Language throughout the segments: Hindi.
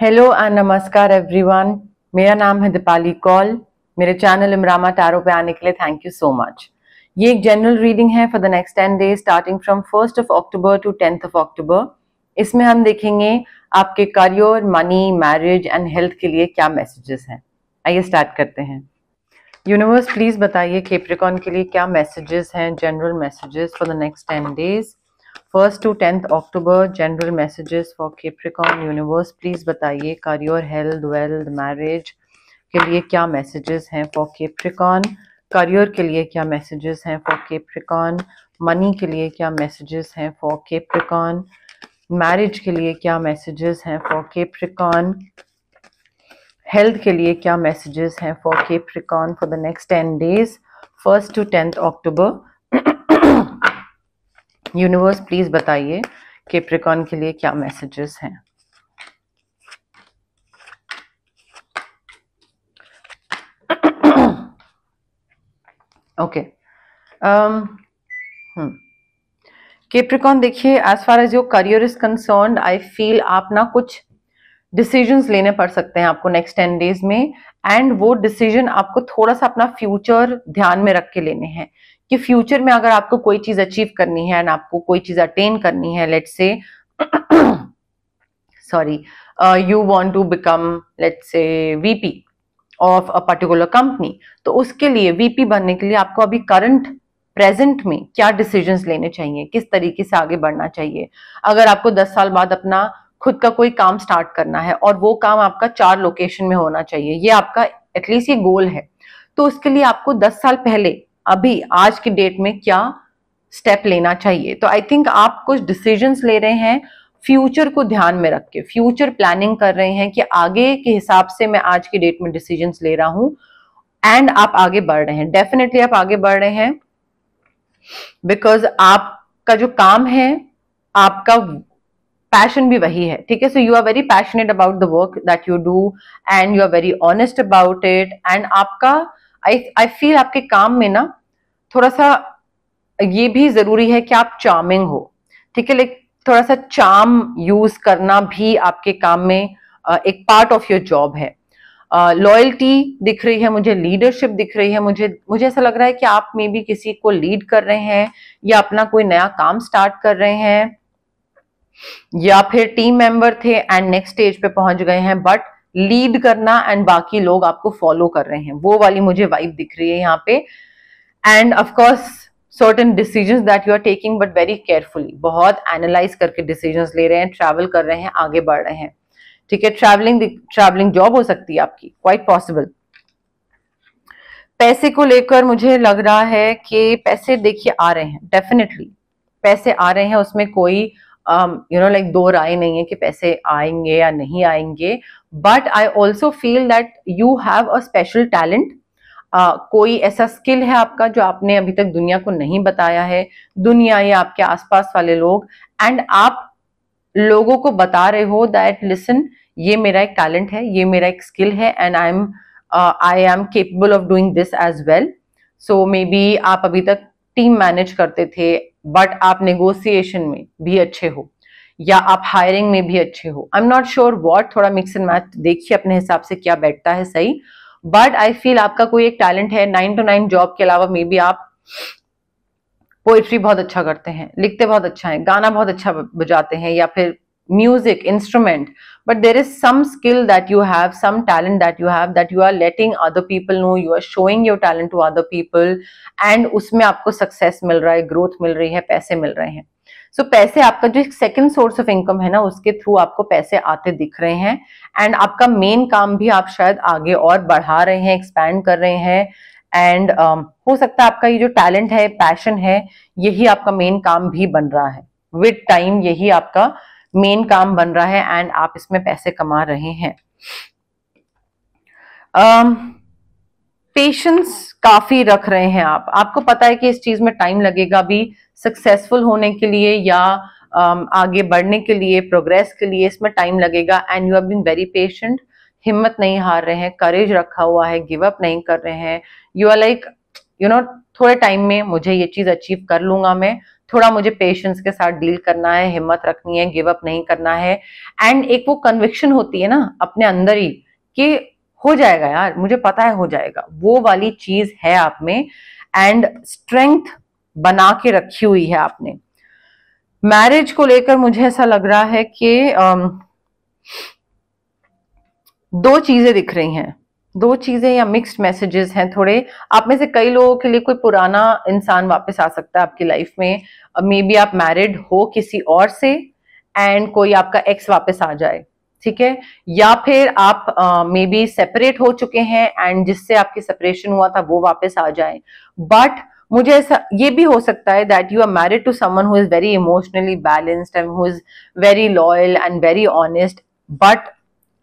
हेलो एंड नमस्कार एवरीवन मेरा नाम है दीपाली कौल मेरे चैनल इमरामा टारो पे आने के लिए थैंक यू सो मच ये एक जनरल रीडिंग है for the next ten day starting from first of October to tenth of October इसमें हम देखेंगे आपके career money marriage and health के लिए क्या मैसेजेस हैं आइए स्टार्ट करते हैं यूनिवर्स प्लीज बताइए केप्रिकॉन के लिए क्या मैसेजेस हैं general messages for the next ten days first to tenth October general messages for Capricorn universe please बताइए करियर हेल्थ वेल्थ मैरिज के लिए क्या मैसेजेस हैं फॉर केप्रिकॉन करियर के लिए क्या मैसेजेस हैं फॉर केप्रिकॉन मनी के लिए क्या मैसेजेस हैं फॉर केप्रिकॉन मैरिज के लिए क्या मैसेजेस हैं फॉर केप्रिकॉन हेल्थ के लिए क्या मैसेजेस हैं for Capricorn for the next ten days first to tenth October universe please बताइए केप्रिकॉन के लिए क्या मैसेजेस हैं ओके केप्रिकॉन um, hmm. देखिए as far as your career is concern I feel आप ना कुछ डिसीजंस लेने पड़ सकते हैं आपको नेक्स्ट टेन डेज में एंड वो डिसीजन आपको थोड़ा सा अपना फ्यूचर ध्यान में रख के लेने हैं कि फ्यूचर में अगर आपको कोई चीज अचीव करनी है एंड आपको कोई चीज अटेन करनी है let's say sorry you want to become let's say VP of a particular company तो उसके लिए वीपी बनने के लिए आपको अभी करंट प्रेजेंट में क्या डिसीजन लेने चाहिए किस तरीके से आगे बढ़ना चाहिए अगर आपको 10 साल बाद अपना खुद का कोई काम स्टार्ट करना है और वो काम आपका चार लोकेशन में होना चाहिए ये आपका एटलीस्ट ये गोल है तो उसके लिए आपको 10 साल पहले अभी आज के डेट में क्या स्टेप लेना चाहिए तो आई थिंक आप कुछ डिसीजंस ले रहे हैं फ्यूचर को ध्यान में रख के फ्यूचर प्लानिंग कर रहे हैं कि आगे के हिसाब से मैं आज की डेट में डिसीजंस ले रहा हूं एंड आप आगे बढ़ रहे हैं डेफिनेटली आप आगे बढ़ रहे हैं बिकॉज आपका जो काम है आपका पैशन भी वही है ठीक है so you are very passionate about the work that you do and you are very honest about it and आपका आई आई फील आपके काम में ना थोड़ा सा ये भी जरूरी है कि आप चार्मिंग हो ठीक है लाइक थोड़ा सा चार्म यूज करना भी आपके काम में एक पार्ट ऑफ योर जॉब है लॉयल्टी uh, दिख रही है मुझे लीडरशिप दिख रही है मुझे मुझे ऐसा लग रहा है कि आप मे भी किसी को लीड कर रहे हैं या अपना कोई नया काम स्टार्ट कर रहे हैं या फिर टीम मेंबर थे एंड नेक्स्ट स्टेज पे पहुंच गए हैं बट लीड करना एंड बाकी लोग आपको फॉलो कर रहे हैं वो वाली मुझे वाइब दिख रही है यहाँ पे and of course certain decision that you are taking but very carefully बहुत एनालाइज करके डिसीजन ले रहे हैं ट्रैवल कर रहे हैं आगे बढ़ रहे हैं ठीक है ट्रैवलिंग ट्रैवलिंग जॉब हो सकती है आपकी क्वाइट पॉसिबल पैसे को लेकर मुझे लग रहा है कि पैसे देखिए आ रहे हैं डेफिनेटली पैसे आ रहे हैं उसमें कोई यू नो लाइक दो राय नहीं है कि पैसे आएंगे या नहीं आएंगे but I also feel that you have a special talent ah, कोई ऐसा स्किल है आपका जो आपने अभी तक दुनिया को नहीं बताया है दुनिया या आपके आसपास वाले लोग एंड आप लोगों को बता रहे हो दैट लिसन ये मेरा एक टैलेंट है ये मेरा एक स्किल है and I am I am capable of doing this as well so maybe आप अभी तक टीम मैनेज करते थे बट आप नेगोसिएशन में भी अच्छे हो या आप हायरिंग में भी अच्छे हो I am not sure what थोड़ा मिक्स एंड मैच देखिए अपने हिसाब से क्या बैठता है सही बट आई फील आपका कोई एक टैलेंट है नाइन टू नाइन जॉब के अलावा मे बी आप पोइट्री बहुत अच्छा करते हैं लिखते बहुत अच्छा है गाना बहुत अच्छा बजाते हैं या फिर music instrument but there is some skill that you have some talent that you have that you are letting other people know you are showing your talent to other people and उसमें आपको सक्सेस मिल रहा है ग्रोथ मिल रही है पैसे मिल रहे हैं सो so, पैसे आपका जो सेकंड सोर्स ऑफ इनकम है ना उसके थ्रू आपको पैसे आते दिख रहे हैं एंड आपका मेन काम भी आप शायद आगे और बढ़ा रहे हैं एक्सपैंड कर रहे हैं एंड um, हो सकता है आपका ये जो टैलेंट है पैशन है यही आपका मेन काम भी बन रहा है विद टाइम यही आपका मेन काम बन रहा है एंड आप इसमें पैसे कमा रहे हैं um, पेशेंस काफी रख रहे हैं आप आपको पता है कि इस चीज में टाइम लगेगा भी सक्सेसफुल होने के लिए या um, आगे बढ़ने के लिए प्रोग्रेस के लिए इसमें टाइम लगेगा and you have been very patient हिम्मत नहीं हार रहे हैं करेज रखा हुआ है गिव अप नहीं कर रहे हैं you are like you know थोड़े टाइम में मुझे ये चीज अचीव कर लूंगा मैं थोड़ा मुझे पेशेंस के साथ डील करना है हिम्मत रखनी है गिव अप नहीं करना है एंड एक वो कन्विक्शन होती है ना अपने अंदर ही कि हो जाएगा यार मुझे पता है हो जाएगा वो वाली चीज है आप में एंड स्ट्रेंथ बना के रखी हुई है आपने मैरिज को लेकर मुझे ऐसा लग रहा है कि दो चीजें दिख रही हैं दो चीजें या मिक्स्ड मैसेजेस हैं थोड़े आप में से कई लोगों के लिए कोई पुराना इंसान वापस आ सकता है आपकी लाइफ में मे बी आप मैरिड हो किसी और से एंड कोई आपका एक्स वापस आ जाए ठीक है या फिर आप मे बी सेपरेट हो चुके हैं एंड जिससे आपकी सेपरेशन हुआ था वो वापस आ जाए बट मुझे ऐसा ये भी हो सकता है that you are married to someone who is very emotionally balanced and who is very loyal and very honest but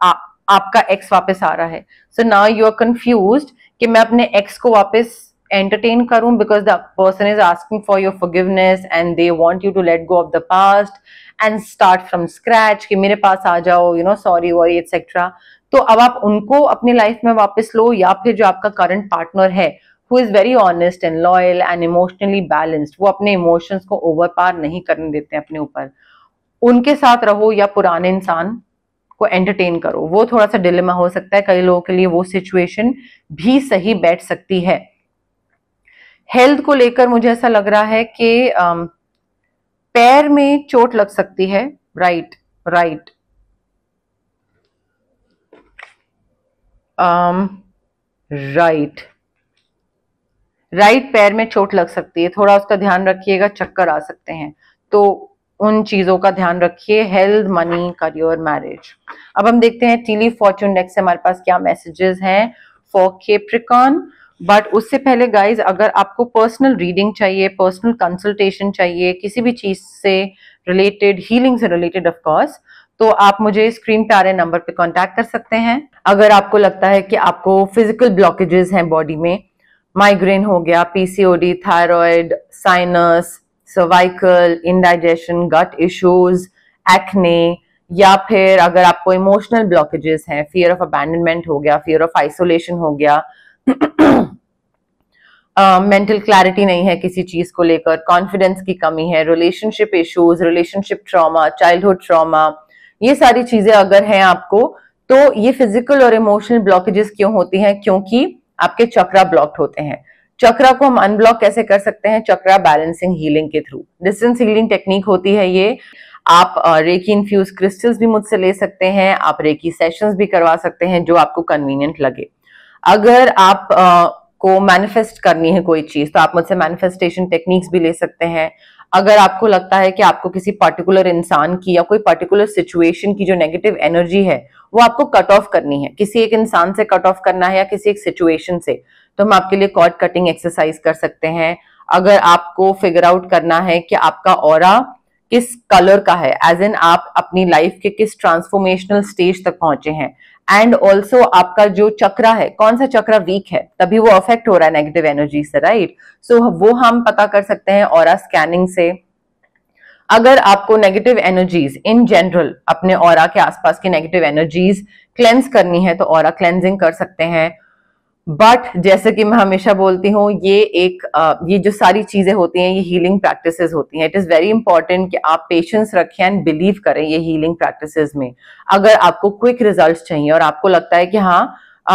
आपका एक्स वापस आ रहा है so now you are confuse कि मैं अपने एक्स को वापस entertain karum because the person is asking for your forgiveness and they want you to let go of the past and start from scratch कि मेरे पास आ जाओ you know sorry worry etc तो अब आप उनको अपनी लाइफ में वापस लो या फिर जो आपका करंट पार्टनर है who is very honest and loyal and emotionally balanced वो अपने इमोशंस को ओवर पार नहीं करने देते अपने ऊपर उनके साथ रहो या पुराने इंसान को एंटरटेन करो वो थोड़ा सा डिलेमा हो सकता है कई लोगों के लिए वो सिचुएशन भी सही बैठ सकती है हेल्थ को लेकर मुझे ऐसा लग रहा है कि पैर में चोट लग सकती है राइट राइट राइट राइट पैर में चोट लग सकती है थोड़ा उसका ध्यान रखिएगा चक्कर आ सकते हैं तो उन चीजों का ध्यान रखिए हेल्थ मनी करियर मैरिज अब हम देखते हैं टीली फॉर्चून डेक्स से हमारे पास क्या मैसेजेस हैं फॉर केप्रिकॉन बट उससे पहले गाइज अगर आपको पर्सनल रीडिंग चाहिए पर्सनल कंसल्टेशन चाहिए किसी भी चीज से रिलेटेड हीलिंग से रिलेटेड ऑफकोर्स तो आप मुझे स्क्रीन पे आ रहे नंबर पे कांटेक्ट कर सकते हैं अगर आपको लगता है कि आपको फिजिकल ब्लॉकेजेस हैं बॉडी में माइग्रेन हो गया PCOD thyroid sinus cervical indigestion gut issues acne या फिर अगर आपको इमोशनल ब्लॉकेजेस हैं फियर ऑफ अबैंडनमेंट हो गया फियर ऑफ आइसोलेशन हो गया मेंटल uh, क्लैरिटी नहीं है किसी चीज को लेकर कॉन्फिडेंस की कमी है relationship issues relationship trauma childhood trauma ये सारी चीजें अगर हैं आपको तो ये फिजिकल और इमोशनल ब्लॉकेजेस क्यों होती हैं क्योंकि आपके चक्रा ब्लॉक्ड होते हैं चक्रा को हम अनब्लॉक कैसे कर सकते हैं चक्रा बैलेंसिंग हीलिंग के थ्रू डिस्टेंस हीलिंग टेक्निक होती है ये आप रेकी इन्फ्यूज क्रिस्टल्स भी मुझसे ले सकते हैं आप रेकी सेशंस भी करवा सकते हैं जो आपको कन्वीनियंट लगे अगर आप आ, को मैनिफेस्ट करनी है कोई चीज तो आप मुझसे मैनिफेस्टेशन टेक्निक्स भी ले सकते हैं अगर आपको लगता है कि आपको किसी पर्टिकुलर इंसान की या कोई पर्टिकुलर सिचुएशन की जो नेगेटिव एनर्जी है वो आपको कट ऑफ करनी है किसी एक इंसान से कट ऑफ करना है या किसी एक सिचुएशन से तो हम आपके लिए कॉर्ड कटिंग एक्सरसाइज कर सकते हैं अगर आपको फिगर आउट करना है कि आपका और किस कलर का है एज एन आप अपनी लाइफ के किस ट्रांसफॉर्मेशनल स्टेज तक पहुंचे हैं एंड ऑल्सो आपका जो चक्रा है कौन सा चक्रा वीक है तभी वो अफेक्ट हो रहा है नेगेटिव एनर्जी से राइट सो so, वो हम पता कर सकते हैं और स्कैनिंग से अगर आपको नेगेटिव एनर्जीज इन जनरल अपने और के आसपास की नेगेटिव एनर्जीज क्लेंस करनी है तो और क्लेंजिंग कर सकते हैं बट जैसे कि मैं हमेशा बोलती हूँ ये एक ये जो सारी चीजें होती हैं ये हीलिंग प्रैक्टिसेस होती हैं इट इज वेरी इंपॉर्टेंट कि आप पेशेंस रखें एंड बिलीव करें ये हीलिंग प्रैक्टिसेस में अगर आपको क्विक रिजल्ट्स चाहिए और आपको लगता है कि हाँ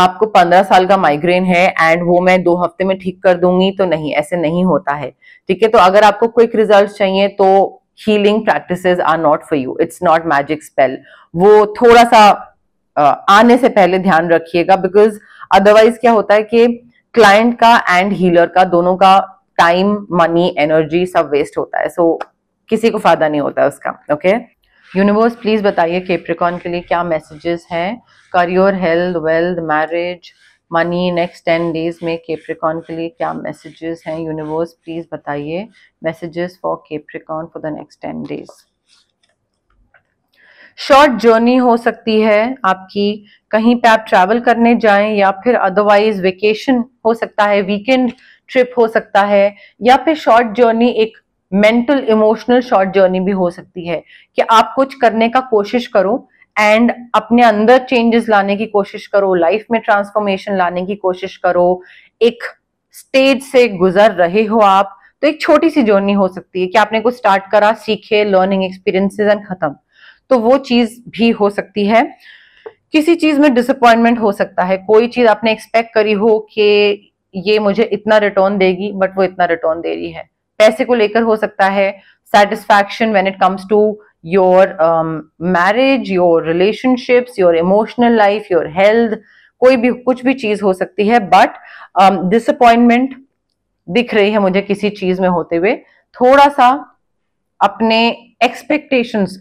आपको पंद्रह साल का माइग्रेन है एंड वो मैं दो हफ्ते में ठीक कर दूंगी तो नहीं ऐसे नहीं होता है ठीक है तो अगर आपको क्विक रिजल्ट चाहिए तो healing practices are not for you it's not magic spell वो थोड़ा सा आने से पहले ध्यान रखिएगा बिकॉज अदरवाइज क्या होता है कि क्लाइंट का एंड हीलर का दोनों का टाइम मनी एनर्जी सब वेस्ट होता है सो so, किसी को फायदा नहीं होता है उसका ओके यूनिवर्स प्लीज बताइए केप्रिकॉन के लिए क्या मैसेजेस हैं career health wealth marriage money next ten days में केप्रिकॉन के लिए क्या मैसेजेस हैं यूनिवर्स प्लीज बताइए messages for Capricorn for the next ten days short journey हो सकती है आपकी कहीं पे आप ट्रैवल करने जाएं या फिर अदरवाइज वेकेशन हो सकता है वीकेंड ट्रिप हो सकता है या फिर शॉर्ट जर्नी एक मेंटल इमोशनल शॉर्ट जर्नी भी हो सकती है कि आप कुछ करने का कोशिश करो एंड अपने अंदर चेंजेस लाने की कोशिश करो लाइफ में ट्रांसफॉर्मेशन लाने की कोशिश करो एक स्टेज से गुजर रहे हो आप तो एक छोटी सी जर्नी हो सकती है कि आपने कुछ स्टार्ट करा सीखे लर्निंग एक्सपीरियंसेस एंड खत्म तो वो चीज भी हो सकती है किसी चीज में डिसअपॉइंटमेंट हो सकता है कोई चीज आपने एक्सपेक्ट करी हो कि ये मुझे इतना रिटर्न देगी बट वो इतना रिटर्न दे रही है पैसे को लेकर हो सकता है satisfaction when it comes to your marriage your relationships your emotional life your health कोई भी कुछ भी चीज हो सकती है बट डिसअपॉइंटमेंट um, दिख रही है मुझे किसी चीज में होते हुए थोड़ा सा अपने एक्सपेक्टेशंस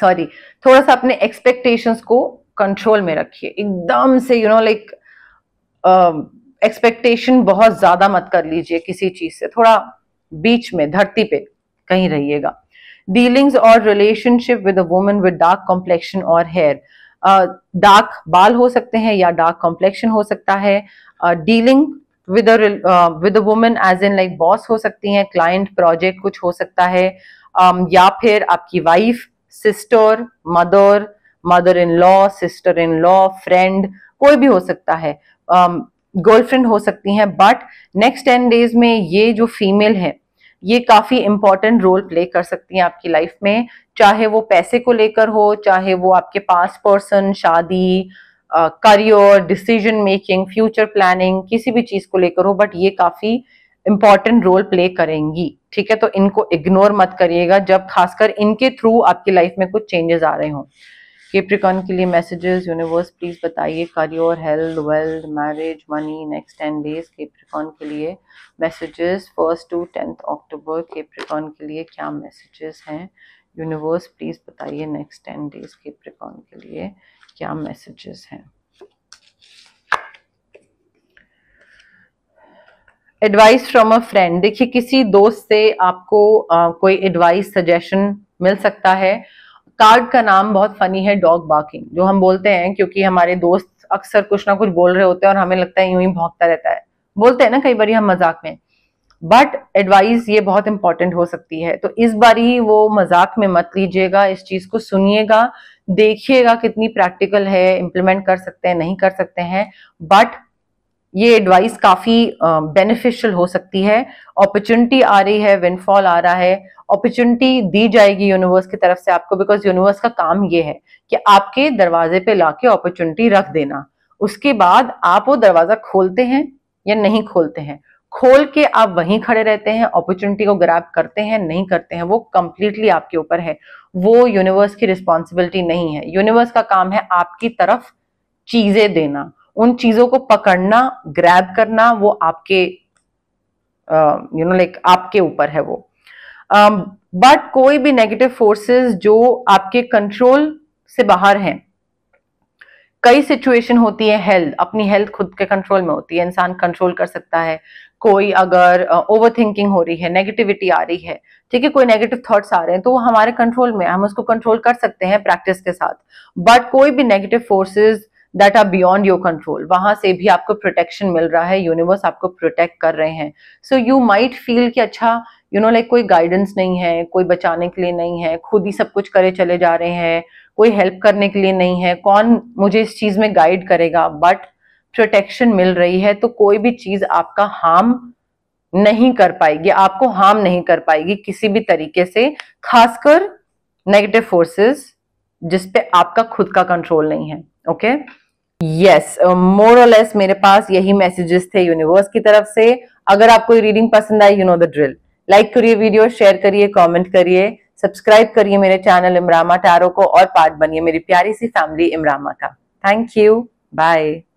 सॉरी थोड़ा सा अपने एक्सपेक्टेशंस को कंट्रोल में रखिए एकदम से यू नो लाइक एक्सपेक्टेशन बहुत ज्यादा मत कर लीजिए किसी चीज से थोड़ा बीच में धरती पे कहीं रहिएगा डीलिंग्स और relationship with a woman with dark complexion और हेयर डार्क बाल हो सकते हैं या डार्क कॉम्प्लेक्शन हो सकता है dealing with with a women as in like boss हो सकती हैं क्लाइंट प्रोजेक्ट कुछ हो सकता है um, या फिर आपकी wife sister mother mother in law sister in law friend कोई भी हो सकता है गर्लफ्रेंड um, हो सकती हैं बट नेक्स्ट टेन डेज में ये जो फीमेल है ये काफी इंपॉर्टेंट रोल प्ले कर सकती हैं आपकी लाइफ में चाहे वो पैसे को लेकर हो चाहे वो आपके पास पर्सन शादी career decision making future planning किसी भी चीज को लेकर हो बट ये काफी इंपॉर्टेंट रोल प्ले करेंगी ठीक है तो इनको इग्नोर मत करिएगा जब खासकर इनके थ्रू आपकी लाइफ में कुछ चेंजेस आ रहे हों केप्रिकॉन के लिए मैसेजेस यूनिवर्स प्लीज बताइए career health wealth marriage money next ten days Capricorn के लिए messages first to tenth October Capricorn के लिए क्या मैसेजेस हैं यूनिवर्स प्लीज बताइए नेक्स्ट टेन डेज केप्रिकॉन के लिए क्या मैसेजेस हैं एडवाइस फ्रॉम अ फ्रेंड देखिए किसी दोस्त से आपको आ, कोई एडवाइस सजेशन मिल सकता है कार्ड का नाम बहुत फनी है डॉग बाकिंग जो हम बोलते हैं क्योंकि हमारे दोस्त अक्सर कुछ ना कुछ बोल रहे होते हैं और हमें लगता है यूं ही भौंकता रहता है बोलते हैं ना कई बार हम मजाक में बट एडवाइस ये बहुत इंपॉर्टेंट हो सकती है तो इस बार ही वो मजाक में मत लीजिएगा इस चीज को सुनिएगा देखिएगा कितनी प्रैक्टिकल है इम्प्लीमेंट कर सकते हैं नहीं कर सकते हैं बट ये एडवाइस काफ़ी बेनिफिशियल हो सकती है अपॉर्चुनिटी आ रही है विनफॉल आ रहा है अपॉर्चुनिटी दी जाएगी यूनिवर्स की तरफ से आपको बिकॉज यूनिवर्स का काम ये है कि आपके दरवाजे पे लाके अपॉर्चुनिटी रख देना उसके बाद आप वो दरवाज़ा खोलते हैं या नहीं खोलते हैं खोल के आप वहीं खड़े रहते हैं अपॉर्चुनिटी को ग्रैप करते हैं नहीं करते हैं वो कंप्लीटली आपके ऊपर है वो यूनिवर्स की रिस्पॉन्सिबिलिटी नहीं है यूनिवर्स का काम है आपकी तरफ चीज़ें देना उन चीजों को पकड़ना ग्रैब करना वो आपके यू नो लाइक आपके ऊपर है वो बट um, कोई भी नेगेटिव फोर्सेस जो आपके कंट्रोल से बाहर हैं कई सिचुएशन होती है हेल्थ अपनी हेल्थ खुद के कंट्रोल में होती है इंसान कंट्रोल कर सकता है कोई अगर ओवर uh, थिंकिंग हो रही है नेगेटिविटी आ रही है ठीक है कोई नेगेटिव थॉट्स आ रहे हैं तो वो हमारे कंट्रोल में हम उसको कंट्रोल कर सकते हैं प्रैक्टिस के साथ बट कोई भी negative forces that are beyond your control वहां से भी आपको प्रोटेक्शन मिल रहा है यूनिवर्स आपको प्रोटेक्ट कर रहे हैं सो यू माइट फील कि अच्छा यू नो लाइक कोई गाइडेंस नहीं है कोई बचाने के लिए नहीं है खुद ही सब कुछ करे चले जा रहे हैं कोई हेल्प करने के लिए नहीं है कौन मुझे इस चीज में गाइड करेगा बट प्रोटेक्शन मिल रही है तो कोई भी चीज आपका हार्म नहीं कर पाएगी आपको हार्म नहीं कर पाएगी किसी भी तरीके से खासकर नेगेटिव फोर्सेस जिस पे आपका खुद का कंट्रोल नहीं है ओके यस मोर और लेस मेरे पास यही मैसेजेस थे यूनिवर्स की तरफ से अगर आपको रीडिंग पसंद आई you know the drill like करिए वीडियो शेयर करिए कमेंट करिए सब्सक्राइब करिए मेरे चैनल इमरामा टारो को और पार्ट बनिए मेरी प्यारी सी फैमिली इमरामा का थैंक यू बाय